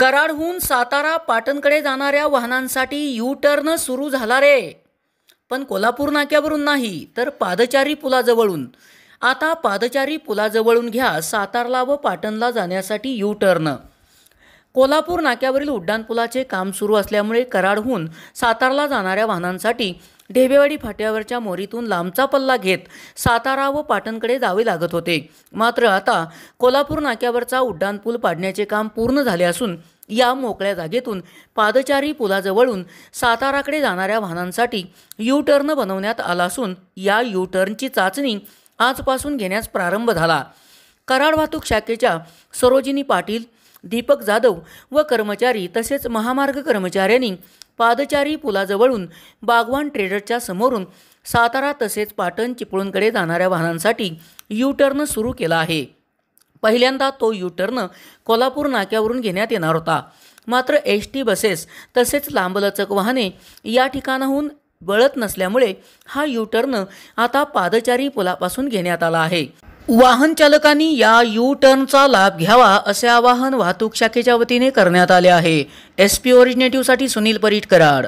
कराडहून सातारा पाटणकडे जाणाऱ्या वाहनांसाठी U turn सुरू झाला रे पण कोल्हापूर नाक्यावरून नाही तर पादचारी पुलाजवळून आता पादचारी पुलाजवळून घ्या सातारला व पाटणला जाण्यासाठी यू टर्न कोल्हापूर नाक्यावरील उड्डाणपुलाचे काम सुरू असल्यामुळे कराडहून सातारला जाणाऱ्या वाहनांसाठी ढेबेवाडी फाट्यावरच्या मोरीतून लांबचा पल्ला घेत सातारा व पाटणकडे जावे लागत होते मात्र आता कोल्हापूर नाक्यावरचा उड्डाणपूल पाडण्याचे काम पूर्ण झाले असून या मोकळ्या जागेतून पादचारी पुलाजवळून साताराकडे जाणाऱ्या वाहनांसाठी यू टर्न बनवण्यात आला असून या यू टर्नची चाचणी आजपासून घेण्यास प्रारंभ झाला कराड वाहतूक शाखेच्या सरोजिनी पाटील दीपक जाधव व कर्मचारी तसेच महामार्ग कर्मचाऱ्यांनी पादचारी पुलाजवळून बागवान ट्रेडरच्या समोरून सातारा तसेच पाटण चिपळूणकडे जाणाऱ्या वाहनांसाठी यू टर्न सुरू केला आहे पहिल्यांदा तो यू टर्न कोल्हापूर नाक्यावरून घेण्यात येणार होता मात्र एस टी बसेस तसेच लांबलचक वाहने या ठिकाणाहून वळत नसल्यामुळे हा यू टर्न आता पादचारी पुलापासून घेण्यात आला आहे वाहन चालकांनी या यू टर्नचा लाभ घ्यावा असे आवाहन वाहतूक शाखेच्या वतीने करण्यात आले आहे एस पी ओरिजिनेटिव्हसाठी सुनील परीट कराड